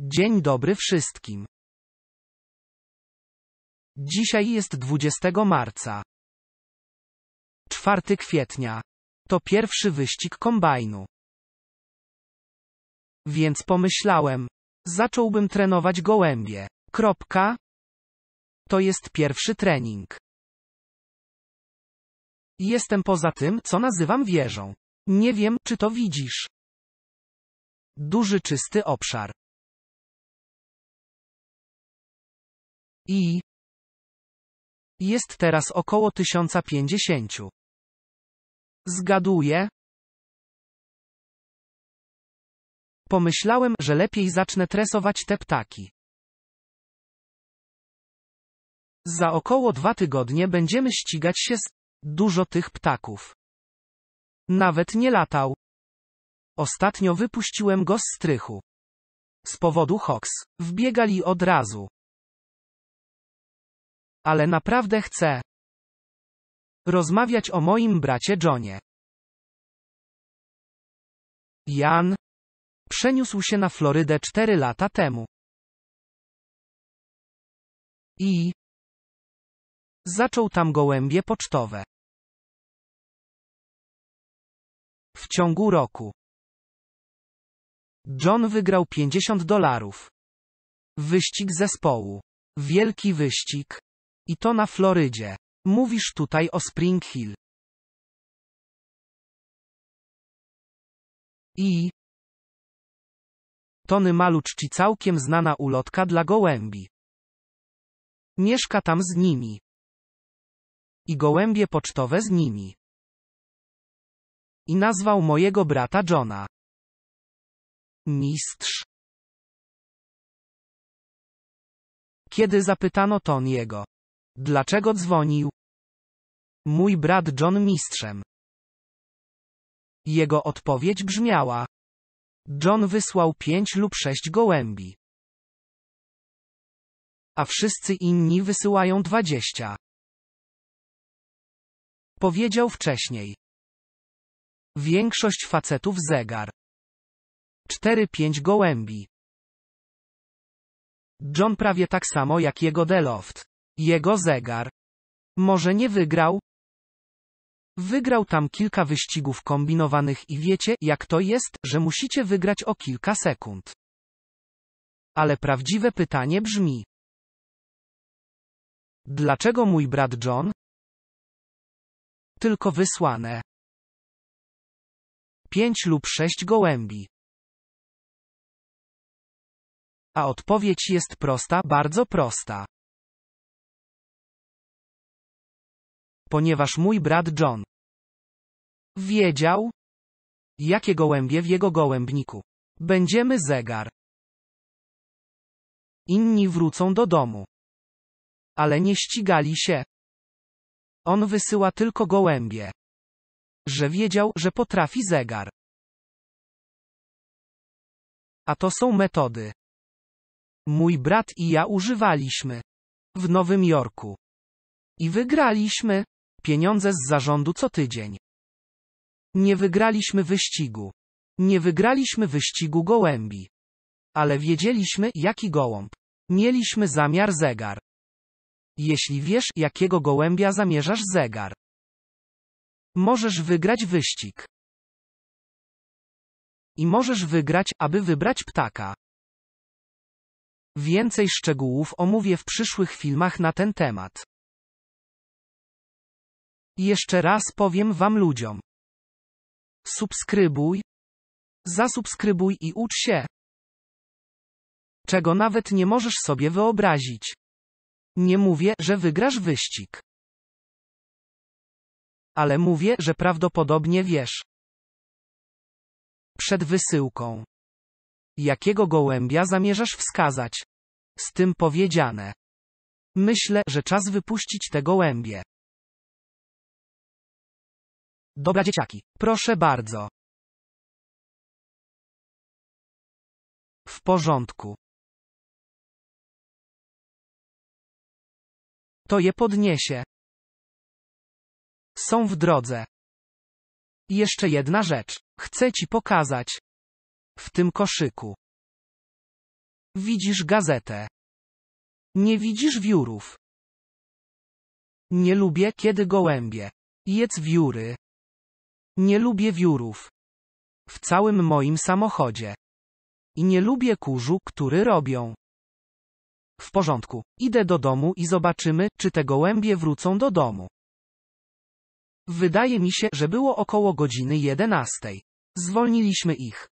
Dzień dobry wszystkim. Dzisiaj jest 20 marca. 4 kwietnia. To pierwszy wyścig kombajnu. Więc pomyślałem, zacząłbym trenować gołębie. Kropka. To jest pierwszy trening. Jestem poza tym, co nazywam wieżą. Nie wiem, czy to widzisz. Duży czysty obszar. i jest teraz około 1050. Zgaduję. Pomyślałem, że lepiej zacznę tresować te ptaki. Za około dwa tygodnie będziemy ścigać się z dużo tych ptaków. Nawet nie latał. Ostatnio wypuściłem go z strychu. Z powodu hoks. Wbiegali od razu ale naprawdę chcę rozmawiać o moim bracie Johnie. Jan przeniósł się na Florydę 4 lata temu. I zaczął tam gołębie pocztowe. W ciągu roku John wygrał 50 dolarów. Wyścig zespołu. Wielki wyścig, i to na Florydzie. Mówisz tutaj o Spring Hill. I. Tony Maluczci całkiem znana ulotka dla gołębi. Mieszka tam z nimi. I gołębie pocztowe z nimi. I nazwał mojego brata Johna. Mistrz. Kiedy zapytano Tony'ego. Dlaczego dzwonił? Mój brat John mistrzem. Jego odpowiedź brzmiała. John wysłał pięć lub sześć gołębi. A wszyscy inni wysyłają dwadzieścia. Powiedział wcześniej. Większość facetów zegar. 4-5 gołębi. John prawie tak samo jak jego Deloft. Jego zegar. Może nie wygrał? Wygrał tam kilka wyścigów kombinowanych i wiecie, jak to jest, że musicie wygrać o kilka sekund. Ale prawdziwe pytanie brzmi: Dlaczego mój brat John? Tylko wysłane. Pięć lub sześć gołębi. A odpowiedź jest prosta, bardzo prosta. Ponieważ mój brat John wiedział, jakie gołębie w jego gołębniku. Będziemy zegar. Inni wrócą do domu. Ale nie ścigali się. On wysyła tylko gołębie. Że wiedział, że potrafi zegar. A to są metody. Mój brat i ja używaliśmy. W Nowym Jorku. I wygraliśmy pieniądze z zarządu co tydzień. Nie wygraliśmy wyścigu. Nie wygraliśmy wyścigu gołębi. Ale wiedzieliśmy, jaki gołąb. Mieliśmy zamiar zegar. Jeśli wiesz, jakiego gołębia zamierzasz zegar, możesz wygrać wyścig. I możesz wygrać, aby wybrać ptaka. Więcej szczegółów omówię w przyszłych filmach na ten temat. Jeszcze raz powiem wam ludziom. Subskrybuj. Zasubskrybuj i ucz się. Czego nawet nie możesz sobie wyobrazić. Nie mówię, że wygrasz wyścig. Ale mówię, że prawdopodobnie wiesz. Przed wysyłką. Jakiego gołębia zamierzasz wskazać? Z tym powiedziane. Myślę, że czas wypuścić te gołębie. Dobra dzieciaki, proszę bardzo. W porządku. To je podniesie. Są w drodze. jeszcze jedna rzecz. Chcę ci pokazać. W tym koszyku. Widzisz gazetę. Nie widzisz wiórów. Nie lubię, kiedy gołębie. Jedz wióry. Nie lubię wiórów. W całym moim samochodzie. I nie lubię kurzu, który robią. W porządku, idę do domu i zobaczymy, czy te gołębie wrócą do domu. Wydaje mi się, że było około godziny 11. Zwolniliśmy ich.